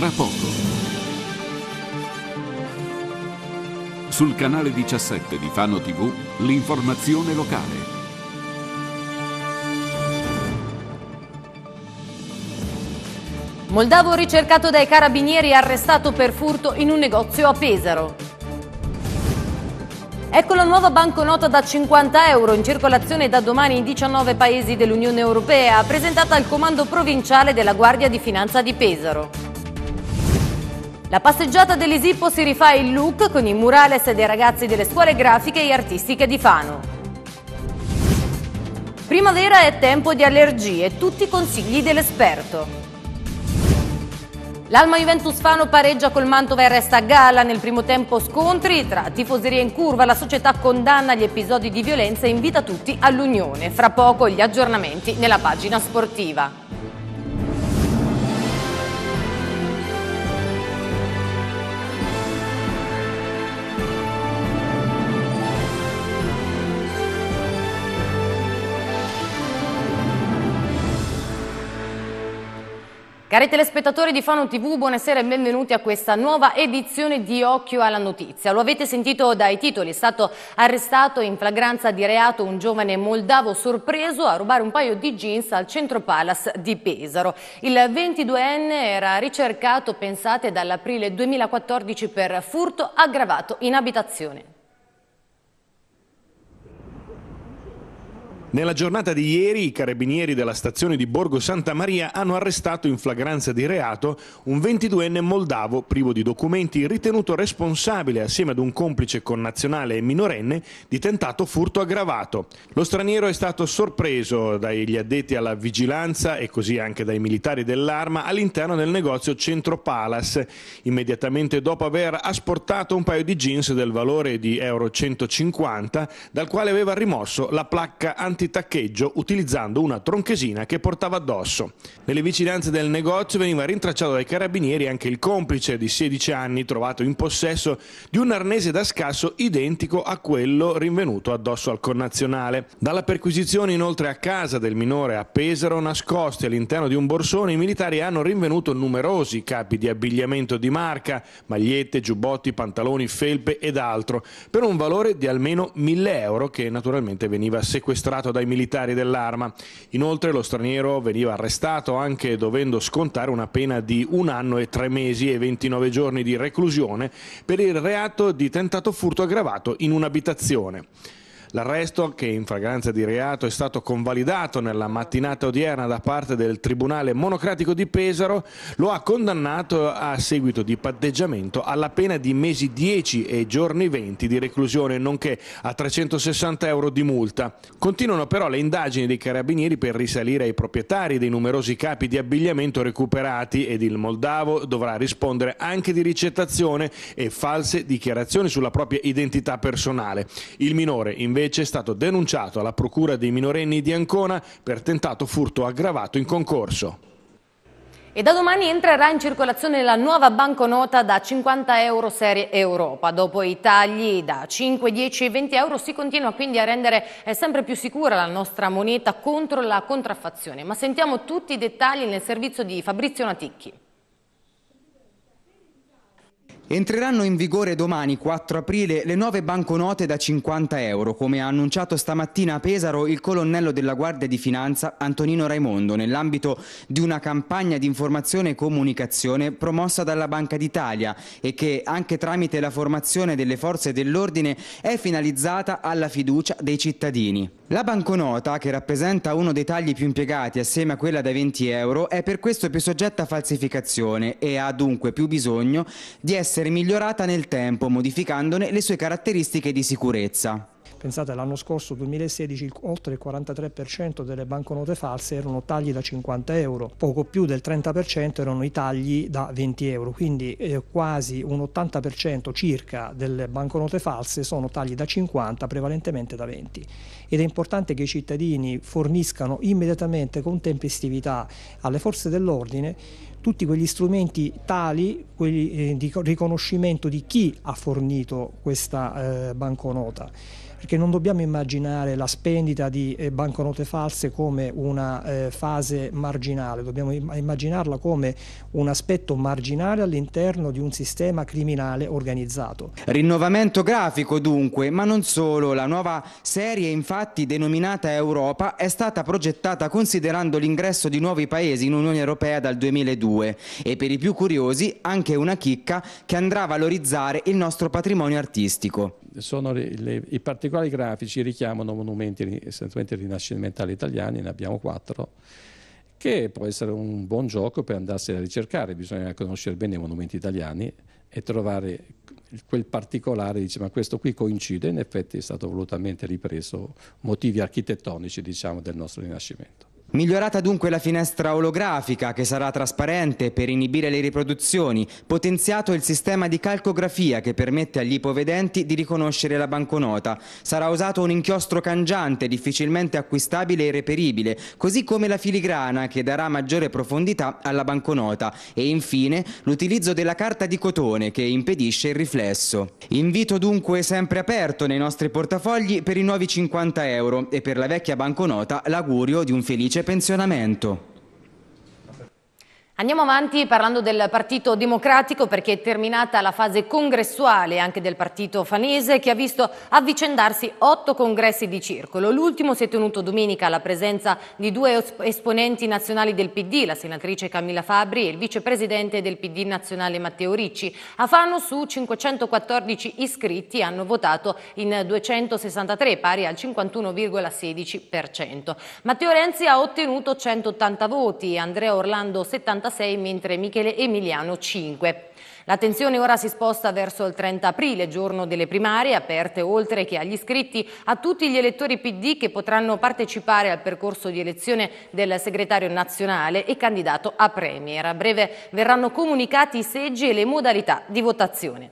tra poco. Sul canale 17 di Fano TV, l'informazione locale. Moldavo ricercato dai carabinieri e arrestato per furto in un negozio a Pesaro. Ecco la nuova banconota da 50 euro in circolazione da domani in 19 paesi dell'Unione Europea, presentata al Comando Provinciale della Guardia di Finanza di Pesaro. La passeggiata dell'Isippo si rifà il look con i murales dei ragazzi delle scuole grafiche e artistiche di Fano. Primavera è tempo di allergie, tutti consigli dell'esperto. L'Alma Juventus Fano pareggia col Mantova e resta a gala nel primo tempo scontri tra tifoserie in curva, la società condanna gli episodi di violenza e invita tutti all'unione. Fra poco gli aggiornamenti nella pagina sportiva. Cari telespettatori di Fano TV, buonasera e benvenuti a questa nuova edizione di Occhio alla Notizia. Lo avete sentito dai titoli, è stato arrestato in flagranza di reato un giovane moldavo sorpreso a rubare un paio di jeans al Centro Palace di Pesaro. Il 22enne era ricercato, pensate, dall'aprile 2014 per furto aggravato in abitazione. Nella giornata di ieri i carabinieri della stazione di Borgo Santa Maria hanno arrestato in flagranza di reato un 22enne moldavo privo di documenti ritenuto responsabile assieme ad un complice connazionale e minorenne di tentato furto aggravato. Lo straniero è stato sorpreso dagli addetti alla vigilanza e così anche dai militari dell'arma all'interno del negozio Centro Palace, immediatamente dopo aver asportato un paio di jeans del valore di euro 150 dal quale aveva rimosso la placca anti taccheggio utilizzando una tronchesina che portava addosso. Nelle vicinanze del negozio veniva rintracciato dai carabinieri anche il complice di 16 anni trovato in possesso di un arnese da scasso identico a quello rinvenuto addosso al connazionale. Dalla perquisizione inoltre a casa del minore a Pesaro, nascosti all'interno di un borsone, i militari hanno rinvenuto numerosi capi di abbigliamento di marca, magliette, giubbotti, pantaloni, felpe ed altro, per un valore di almeno 1000 euro che naturalmente veniva sequestrato dai militari dell'arma. Inoltre lo straniero veniva arrestato anche dovendo scontare una pena di un anno e tre mesi e 29 giorni di reclusione per il reato di tentato furto aggravato in un'abitazione. L'arresto, che in fragranza di reato è stato convalidato nella mattinata odierna da parte del Tribunale Monocratico di Pesaro, lo ha condannato a seguito di patteggiamento alla pena di mesi 10 e giorni 20 di reclusione, nonché a 360 euro di multa. Continuano però le indagini dei carabinieri per risalire ai proprietari dei numerosi capi di abbigliamento recuperati ed il Moldavo dovrà rispondere anche di ricettazione e false dichiarazioni sulla propria identità personale. Il minore invece invece è stato denunciato alla Procura dei minorenni di Ancona per tentato furto aggravato in concorso. E da domani entrerà in circolazione la nuova banconota da 50 euro serie Europa. Dopo i tagli da 5, 10 e 20 euro si continua quindi a rendere eh, sempre più sicura la nostra moneta contro la contraffazione. Ma sentiamo tutti i dettagli nel servizio di Fabrizio Naticchi. Entreranno in vigore domani 4 aprile le nuove banconote da 50 euro, come ha annunciato stamattina a Pesaro il colonnello della Guardia di Finanza Antonino Raimondo nell'ambito di una campagna di informazione e comunicazione promossa dalla Banca d'Italia e che anche tramite la formazione delle forze dell'ordine è finalizzata alla fiducia dei cittadini. La banconota, che rappresenta uno dei tagli più impiegati assieme a quella da 20 euro, è per questo più soggetta a falsificazione e ha dunque più bisogno di essere essere migliorata nel tempo, modificandone le sue caratteristiche di sicurezza. Pensate, l'anno scorso, 2016, oltre il 43% delle banconote false erano tagli da 50 euro, poco più del 30% erano i tagli da 20 euro, quindi eh, quasi un 80% circa delle banconote false sono tagli da 50, prevalentemente da 20. Ed è importante che i cittadini forniscano immediatamente con tempestività alle forze dell'ordine tutti quegli strumenti tali quelli, eh, di riconoscimento di chi ha fornito questa eh, banconota perché non dobbiamo immaginare la spendita di eh, banconote false come una eh, fase marginale, dobbiamo immaginarla come un aspetto marginale all'interno di un sistema criminale organizzato. Rinnovamento grafico dunque, ma non solo, la nuova serie infatti denominata Europa è stata progettata considerando l'ingresso di nuovi paesi in Unione Europea dal 2002 e per i più curiosi anche una chicca che andrà a valorizzare il nostro patrimonio artistico sono le, le, i particolari grafici richiamano monumenti essenzialmente rinascimentali italiani, ne abbiamo quattro, che può essere un buon gioco per andarsi a ricercare, bisogna conoscere bene i monumenti italiani e trovare quel particolare, dice ma questo qui coincide, in effetti è stato volutamente ripreso motivi architettonici diciamo, del nostro Rinascimento. Migliorata dunque la finestra olografica che sarà trasparente per inibire le riproduzioni, potenziato il sistema di calcografia che permette agli ipovedenti di riconoscere la banconota. Sarà usato un inchiostro cangiante difficilmente acquistabile e reperibile, così come la filigrana che darà maggiore profondità alla banconota e infine l'utilizzo della carta di cotone che impedisce il riflesso. Invito dunque sempre aperto nei nostri portafogli per i nuovi 50 euro e per la vecchia banconota l'augurio di un felice pensionamento. Andiamo avanti parlando del Partito Democratico perché è terminata la fase congressuale anche del Partito Fanese che ha visto avvicendarsi otto congressi di circolo. L'ultimo si è tenuto domenica alla presenza di due esponenti nazionali del PD, la senatrice Camilla Fabri e il vicepresidente del PD nazionale Matteo Ricci. A Fano su 514 iscritti hanno votato in 263, pari al 51,16%. Matteo Renzi ha ottenuto 180 voti, Andrea Orlando 70 46, mentre Michele Emiliano 5. L'attenzione ora si sposta verso il 30 aprile, giorno delle primarie, aperte oltre che agli iscritti a tutti gli elettori PD che potranno partecipare al percorso di elezione del segretario nazionale e candidato a Premier. A breve verranno comunicati i seggi e le modalità di votazione.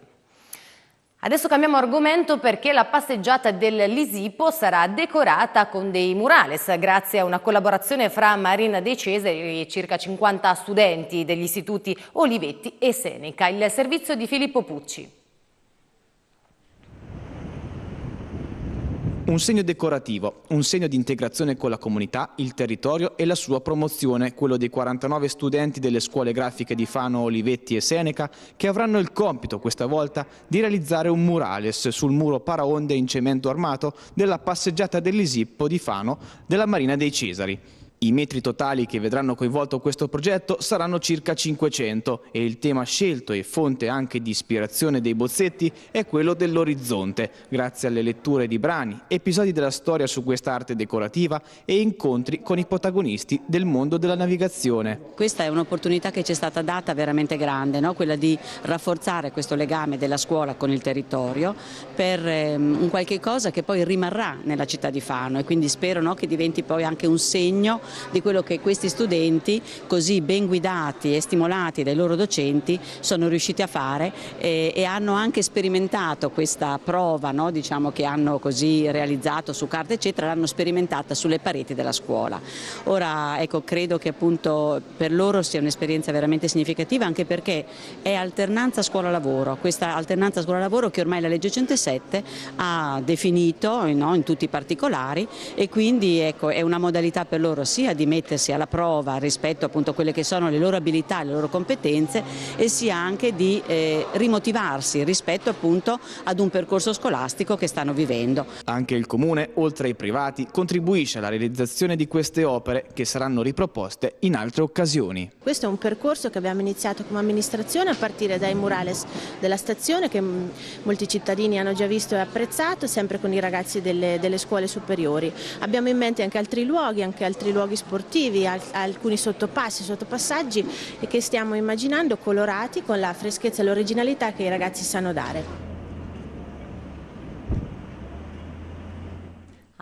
Adesso cambiamo argomento perché la passeggiata del Lisipo sarà decorata con dei murales grazie a una collaborazione fra Marina De Cesare e circa 50 studenti degli istituti Olivetti e Seneca. Il servizio di Filippo Pucci. Un segno decorativo, un segno di integrazione con la comunità, il territorio e la sua promozione, quello dei 49 studenti delle scuole grafiche di Fano, Olivetti e Seneca, che avranno il compito questa volta di realizzare un murales sul muro paraonde in cemento armato della passeggiata dell'Isippo di Fano della Marina dei Cesari. I metri totali che vedranno coinvolto questo progetto saranno circa 500 e il tema scelto e fonte anche di ispirazione dei bozzetti è quello dell'orizzonte, grazie alle letture di brani, episodi della storia su questa arte decorativa e incontri con i protagonisti del mondo della navigazione. Questa è un'opportunità che ci è stata data veramente grande, no? quella di rafforzare questo legame della scuola con il territorio per ehm, un qualche cosa che poi rimarrà nella città di Fano e quindi spero no, che diventi poi anche un segno di quello che questi studenti, così ben guidati e stimolati dai loro docenti, sono riusciti a fare e, eh, e hanno anche sperimentato questa prova no, diciamo, che hanno così realizzato su carta eccetera, l'hanno sperimentata sulle pareti della scuola. Ora ecco, credo che appunto per loro sia un'esperienza veramente significativa anche perché è alternanza scuola-lavoro, questa alternanza scuola-lavoro che ormai la legge 107 ha definito no, in tutti i particolari e quindi ecco, è una modalità per loro sia sia di mettersi alla prova rispetto appunto a quelle che sono le loro abilità, le loro competenze e sia anche di eh, rimotivarsi rispetto appunto ad un percorso scolastico che stanno vivendo. Anche il Comune, oltre ai privati, contribuisce alla realizzazione di queste opere che saranno riproposte in altre occasioni. Questo è un percorso che abbiamo iniziato come amministrazione a partire dai murales della stazione che molti cittadini hanno già visto e apprezzato, sempre con i ragazzi delle, delle scuole superiori. Abbiamo in mente anche altri luoghi, anche altri luoghi luoghi sportivi, alcuni sottopassi, sottopassaggi che stiamo immaginando colorati con la freschezza e l'originalità che i ragazzi sanno dare.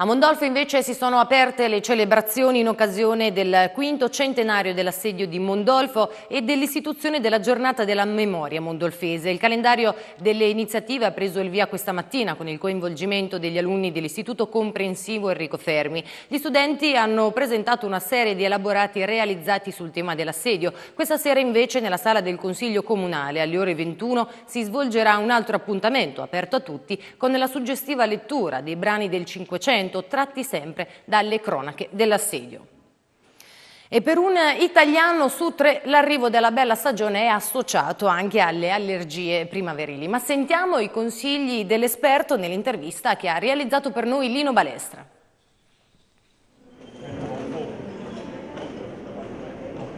A Mondolfo invece si sono aperte le celebrazioni in occasione del quinto centenario dell'assedio di Mondolfo e dell'istituzione della giornata della memoria mondolfese. Il calendario delle iniziative ha preso il via questa mattina con il coinvolgimento degli alunni dell'Istituto Comprensivo Enrico Fermi. Gli studenti hanno presentato una serie di elaborati realizzati sul tema dell'assedio. Questa sera invece nella sala del Consiglio Comunale alle ore 21 si svolgerà un altro appuntamento aperto a tutti con la suggestiva lettura dei brani del Cinquecento 100 tratti sempre dalle cronache dell'assedio. E per un italiano su tre l'arrivo della bella stagione è associato anche alle allergie primaverili. Ma sentiamo i consigli dell'esperto nell'intervista che ha realizzato per noi Lino Balestra.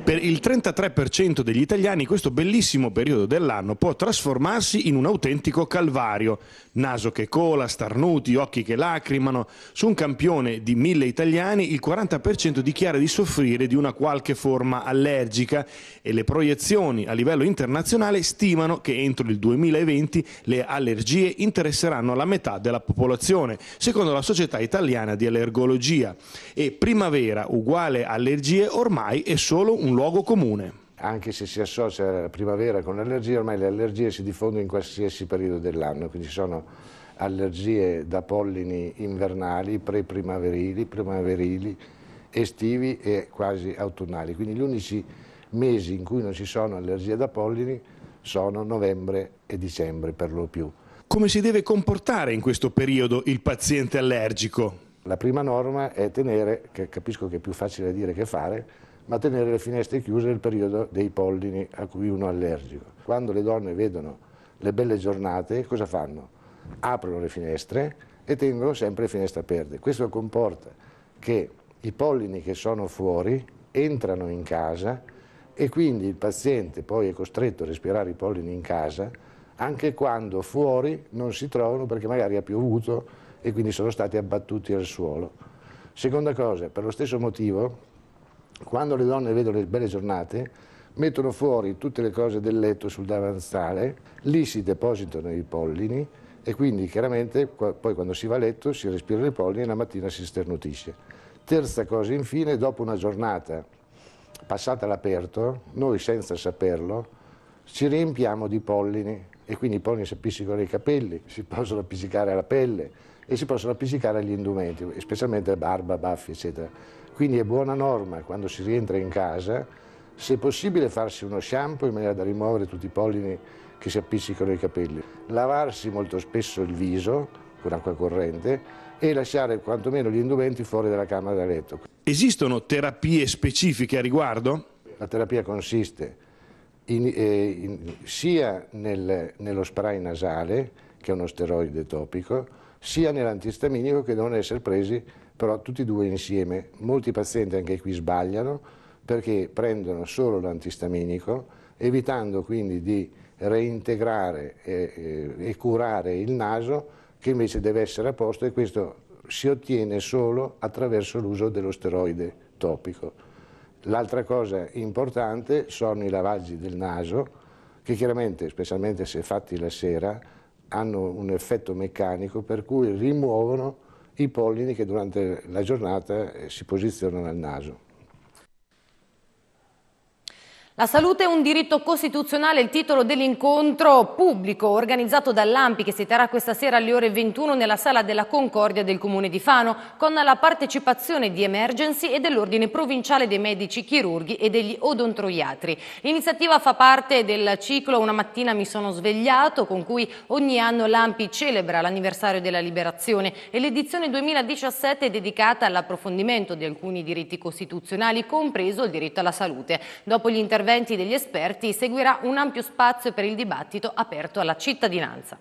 Per il 33% degli italiani questo bellissimo periodo dell'anno può trasformarsi in un autentico calvario. Naso che cola, starnuti, occhi che lacrimano. Su un campione di mille italiani il 40% dichiara di soffrire di una qualche forma allergica e le proiezioni a livello internazionale stimano che entro il 2020 le allergie interesseranno la metà della popolazione, secondo la Società Italiana di Allergologia. E primavera uguale allergie ormai è solo un un luogo comune. Anche se si associa la primavera con l'allergia, ormai le allergie si diffondono in qualsiasi periodo dell'anno, quindi ci sono allergie da pollini invernali, preprimaverili, primaverili, estivi e quasi autunnali. Quindi gli unici mesi in cui non ci sono allergie da pollini sono novembre e dicembre per lo più. Come si deve comportare in questo periodo il paziente allergico? La prima norma è tenere, che capisco che è più facile dire che fare, ma tenere le finestre chiuse nel periodo dei pollini a cui uno è allergico. Quando le donne vedono le belle giornate, cosa fanno? Aprono le finestre e tengono sempre le finestre aperte. Questo comporta che i pollini che sono fuori entrano in casa e quindi il paziente poi è costretto a respirare i pollini in casa anche quando fuori non si trovano perché magari ha piovuto e quindi sono stati abbattuti al suolo. Seconda cosa, per lo stesso motivo quando le donne vedono le belle giornate, mettono fuori tutte le cose del letto sul davanzale, lì si depositano i pollini e quindi chiaramente poi quando si va a letto si respirano i pollini e la mattina si sternutisce. Terza cosa, infine, dopo una giornata passata all'aperto, noi senza saperlo, ci riempiamo di pollini e quindi i pollini si appiccicano ai capelli, si possono appiccicare alla pelle e si possono appiccicare agli indumenti, specialmente barba, baffi, eccetera. Quindi è buona norma quando si rientra in casa, se possibile farsi uno shampoo in maniera da rimuovere tutti i pollini che si appiccicano ai capelli, lavarsi molto spesso il viso con acqua corrente e lasciare quantomeno gli indumenti fuori dalla camera da letto. Esistono terapie specifiche a riguardo? La terapia consiste in, eh, in, sia nel, nello spray nasale, che è uno steroide topico, sia nell'antistaminico che devono essere presi però tutti e due insieme, molti pazienti anche qui sbagliano perché prendono solo l'antistaminico, evitando quindi di reintegrare e, e, e curare il naso che invece deve essere a posto e questo si ottiene solo attraverso l'uso dello steroide topico. L'altra cosa importante sono i lavaggi del naso, che chiaramente, specialmente se fatti la sera, hanno un effetto meccanico per cui rimuovono i pollini che durante la giornata eh, si posizionano al naso. La salute è un diritto costituzionale, il titolo dell'incontro pubblico organizzato dall'AMPI che si terrà questa sera alle ore 21 nella Sala della Concordia del Comune di Fano con la partecipazione di Emergency e dell'Ordine Provinciale dei Medici Chirurghi e degli Odontroiatri. L'iniziativa fa parte del ciclo Una mattina mi sono svegliato con cui ogni anno l'AMPI celebra l'anniversario della liberazione e l'edizione 2017 è dedicata all'approfondimento di alcuni diritti costituzionali, compreso il diritto alla salute. Dopo gli interventi interventi degli esperti seguirà un ampio spazio per il dibattito aperto alla cittadinanza.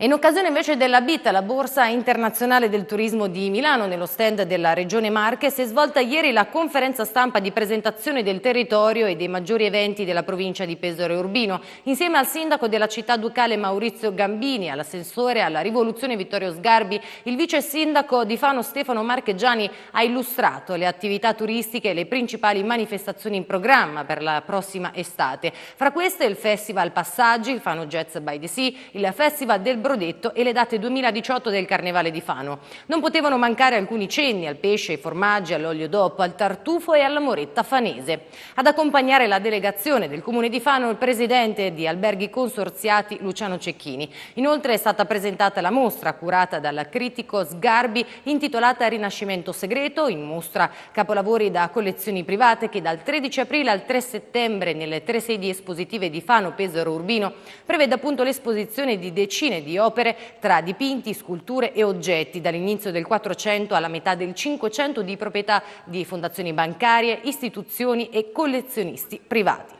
In occasione invece della BIT, la Borsa Internazionale del Turismo di Milano, nello stand della Regione Marche, si è svolta ieri la conferenza stampa di presentazione del territorio e dei maggiori eventi della provincia di Pesaro e Urbino, insieme al sindaco della città ducale Maurizio Gambini, all'assessore alla rivoluzione Vittorio Sgarbi, il vice sindaco di Fano Stefano Marcheggiani ha illustrato le attività turistiche e le principali manifestazioni in programma per la prossima estate. Fra queste il Festival Passaggi, il Fano Jazz by the Sea, il Festival del Brodetto e le date 2018 del Carnevale di Fano. Non potevano mancare alcuni cenni al pesce, ai formaggi, all'olio d'oppo, al tartufo e alla moretta fanese. Ad accompagnare la delegazione del Comune di Fano il presidente di Alberghi Consorziati Luciano Cecchini. Inoltre è stata presentata la mostra curata dal critico Sgarbi intitolata Rinascimento Segreto, in mostra capolavori da collezioni private che dal 13 aprile al 3 settembre nelle tre sedi espositive di Fano, Pesaro Urbino prevede appunto l'esposizione di decine di opere tra dipinti, sculture e oggetti dall'inizio del 400 alla metà del 500 di proprietà di fondazioni bancarie, istituzioni e collezionisti privati.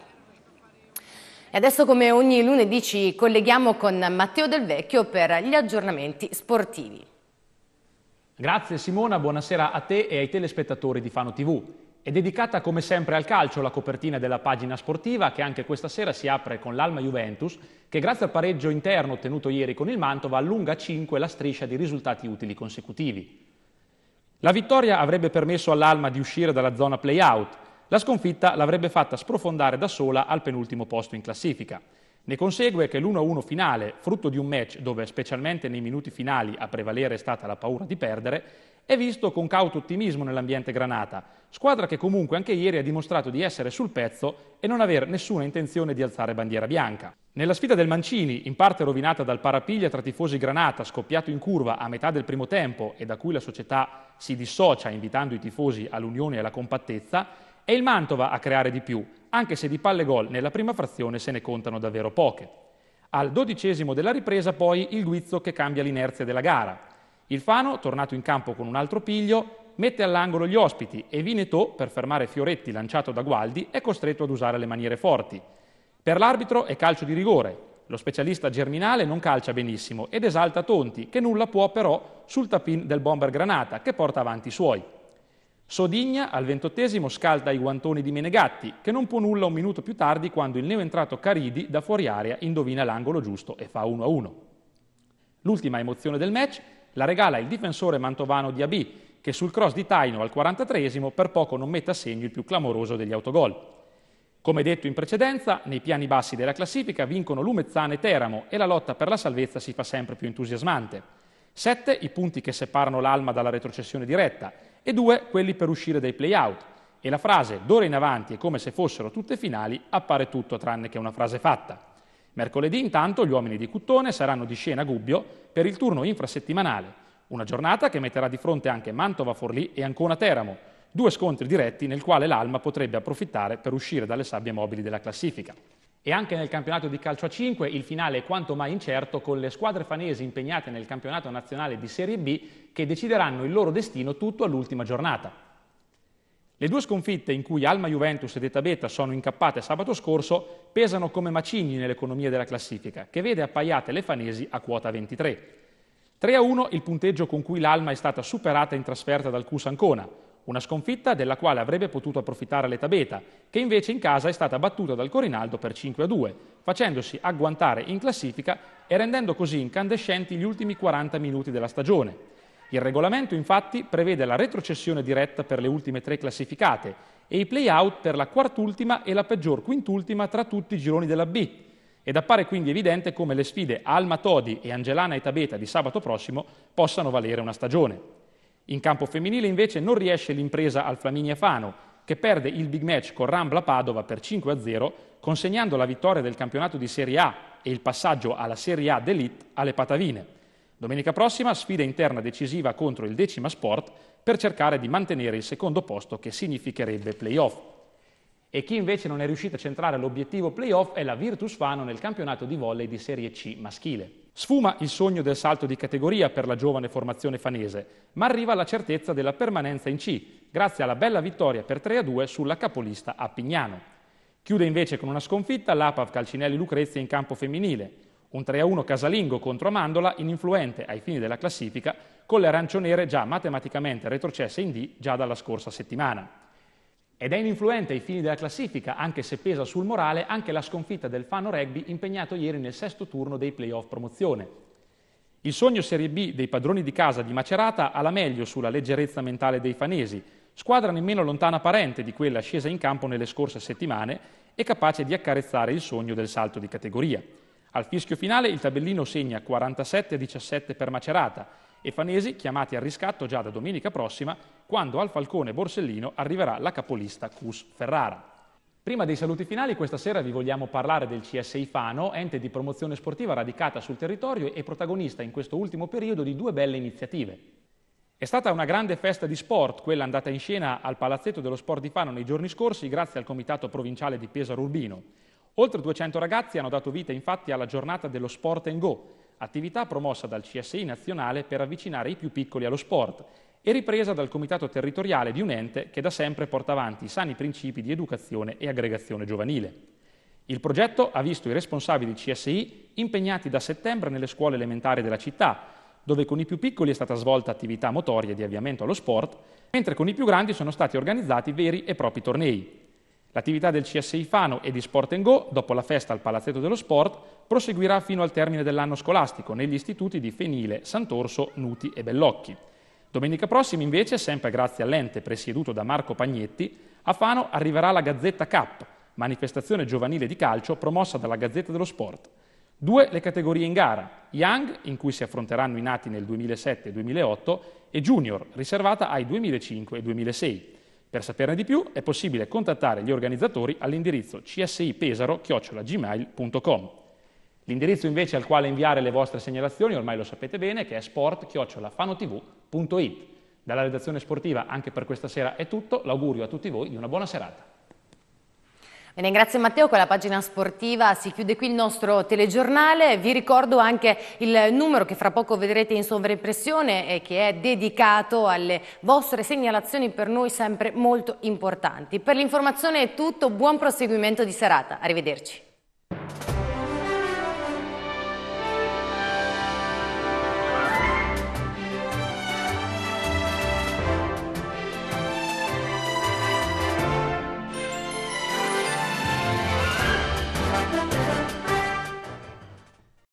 E adesso come ogni lunedì ci colleghiamo con Matteo Del Vecchio per gli aggiornamenti sportivi. Grazie Simona, buonasera a te e ai telespettatori di Fano TV. È dedicata come sempre al calcio la copertina della pagina sportiva che anche questa sera si apre con l'Alma Juventus che grazie al pareggio interno ottenuto ieri con il Mantova allunga a 5 la striscia di risultati utili consecutivi. La vittoria avrebbe permesso all'Alma di uscire dalla zona play-out, la sconfitta l'avrebbe fatta sprofondare da sola al penultimo posto in classifica. Ne consegue che l'1-1 finale, frutto di un match dove specialmente nei minuti finali a prevalere è stata la paura di perdere, è visto con cauto ottimismo nell'ambiente granata, squadra che comunque anche ieri ha dimostrato di essere sul pezzo e non aver nessuna intenzione di alzare bandiera bianca. Nella sfida del Mancini, in parte rovinata dal parapiglia tra tifosi granata scoppiato in curva a metà del primo tempo e da cui la società si dissocia invitando i tifosi all'unione e alla compattezza, è il Mantova a creare di più, anche se di palle gol nella prima frazione se ne contano davvero poche. Al dodicesimo della ripresa poi il Guizzo che cambia l'inerzia della gara. Il Fano, tornato in campo con un altro piglio, mette all'angolo gli ospiti e Vineto, per fermare Fioretti lanciato da Gualdi, è costretto ad usare le maniere forti. Per l'arbitro è calcio di rigore. Lo specialista germinale non calcia benissimo ed esalta Tonti, che nulla può però sul tapin del bomber Granata, che porta avanti i suoi. Sodigna al ventottesimo scalda i guantoni di Menegatti, che non può nulla un minuto più tardi quando il neoentrato Caridi da fuori area indovina l'angolo giusto e fa 1-1. L'ultima emozione del match la regala il difensore mantovano di AB, che sul cross di Taino al 43esimo per poco non mette a segno il più clamoroso degli autogol. Come detto in precedenza, nei piani bassi della classifica vincono Lumezzane e Teramo e la lotta per la salvezza si fa sempre più entusiasmante. Sette i punti che separano l'Alma dalla retrocessione diretta e due quelli per uscire dai play-out. E la frase d'ora in avanti è come se fossero tutte finali appare tutto tranne che una frase fatta. Mercoledì intanto gli uomini di Cuttone saranno di scena a Gubbio per il turno infrasettimanale, una giornata che metterà di fronte anche Mantova Forlì e Ancona Teramo, due scontri diretti nel quale l'Alma potrebbe approfittare per uscire dalle sabbie mobili della classifica. E anche nel campionato di calcio a 5 il finale è quanto mai incerto con le squadre fanesi impegnate nel campionato nazionale di Serie B che decideranno il loro destino tutto all'ultima giornata. Le due sconfitte in cui Alma Juventus e Detta Beta sono incappate sabato scorso pesano come macigni nell'economia della classifica, che vede appaiate le fanesi a quota 23. 3-1 a il punteggio con cui l'Alma è stata superata in trasferta dal Cus Ancona, una sconfitta della quale avrebbe potuto approfittare l'Eta Beta, che invece in casa è stata battuta dal Corinaldo per 5-2, a facendosi agguantare in classifica e rendendo così incandescenti gli ultimi 40 minuti della stagione. Il regolamento infatti prevede la retrocessione diretta per le ultime tre classificate e i play-out per la quartultima e la peggior quintultima tra tutti i gironi della B. Ed appare quindi evidente come le sfide Alma Todi e Angelana e Tabeta di sabato prossimo possano valere una stagione. In campo femminile invece non riesce l'impresa al Flaminia Fano, che perde il big match con Rambla Padova per 5-0, consegnando la vittoria del campionato di Serie A e il passaggio alla Serie A d'Elite alle Patavine. Domenica prossima sfida interna decisiva contro il Decima Sport per cercare di mantenere il secondo posto che significherebbe playoff. E chi invece non è riuscito a centrare l'obiettivo playoff è la Virtus Fano nel campionato di volley di Serie C maschile. Sfuma il sogno del salto di categoria per la giovane formazione fanese, ma arriva la certezza della permanenza in C, grazie alla bella vittoria per 3-2 sulla capolista a Pignano. Chiude invece con una sconfitta l'Apav Calcinelli Lucrezia in campo femminile, un 3-1 casalingo contro Amandola, ininfluente ai fini della classifica, con le arancioniere già matematicamente retrocesse in D già dalla scorsa settimana. Ed è ininfluente ai fini della classifica, anche se pesa sul morale, anche la sconfitta del Fano Rugby impegnato ieri nel sesto turno dei playoff promozione. Il sogno Serie B dei padroni di casa di Macerata ha la meglio sulla leggerezza mentale dei fanesi, squadra nemmeno lontana parente di quella scesa in campo nelle scorse settimane e capace di accarezzare il sogno del salto di categoria. Al fischio finale il tabellino segna 47-17 per Macerata e Fanesi chiamati al riscatto già da domenica prossima quando al Falcone Borsellino arriverà la capolista Cus Ferrara. Prima dei saluti finali, questa sera vi vogliamo parlare del CSI Fano, ente di promozione sportiva radicata sul territorio e protagonista in questo ultimo periodo di due belle iniziative. È stata una grande festa di sport, quella andata in scena al Palazzetto dello Sport di Fano nei giorni scorsi grazie al Comitato Provinciale di Pesaro Urbino. Oltre 200 ragazzi hanno dato vita infatti alla giornata dello Sport and Go, attività promossa dal CSI nazionale per avvicinare i più piccoli allo sport e ripresa dal comitato territoriale di un ente che da sempre porta avanti i sani principi di educazione e aggregazione giovanile. Il progetto ha visto i responsabili CSI impegnati da settembre nelle scuole elementari della città, dove con i più piccoli è stata svolta attività motoria di avviamento allo sport, mentre con i più grandi sono stati organizzati veri e propri tornei. L'attività del CSI Fano e di Sport Go, dopo la festa al Palazzetto dello Sport, proseguirà fino al termine dell'anno scolastico negli istituti di Fenile, Sant'Orso, Nuti e Bellocchi. Domenica prossima, invece, sempre grazie all'ente presieduto da Marco Pagnetti, a Fano arriverà la Gazzetta Cup, manifestazione giovanile di calcio promossa dalla Gazzetta dello Sport. Due le categorie in gara, Young, in cui si affronteranno i nati nel 2007 2008, e Junior, riservata ai 2005 e 2006. Per saperne di più è possibile contattare gli organizzatori all'indirizzo csipesaro-gmail.com. L'indirizzo invece al quale inviare le vostre segnalazioni, ormai lo sapete bene, che è sport-fanotv.it. Dalla redazione sportiva anche per questa sera è tutto, l'augurio a tutti voi di una buona serata. Bene, grazie Matteo, con la pagina sportiva si chiude qui il nostro telegiornale. Vi ricordo anche il numero che fra poco vedrete in sovraimpressione e che è dedicato alle vostre segnalazioni per noi sempre molto importanti. Per l'informazione è tutto, buon proseguimento di serata. Arrivederci.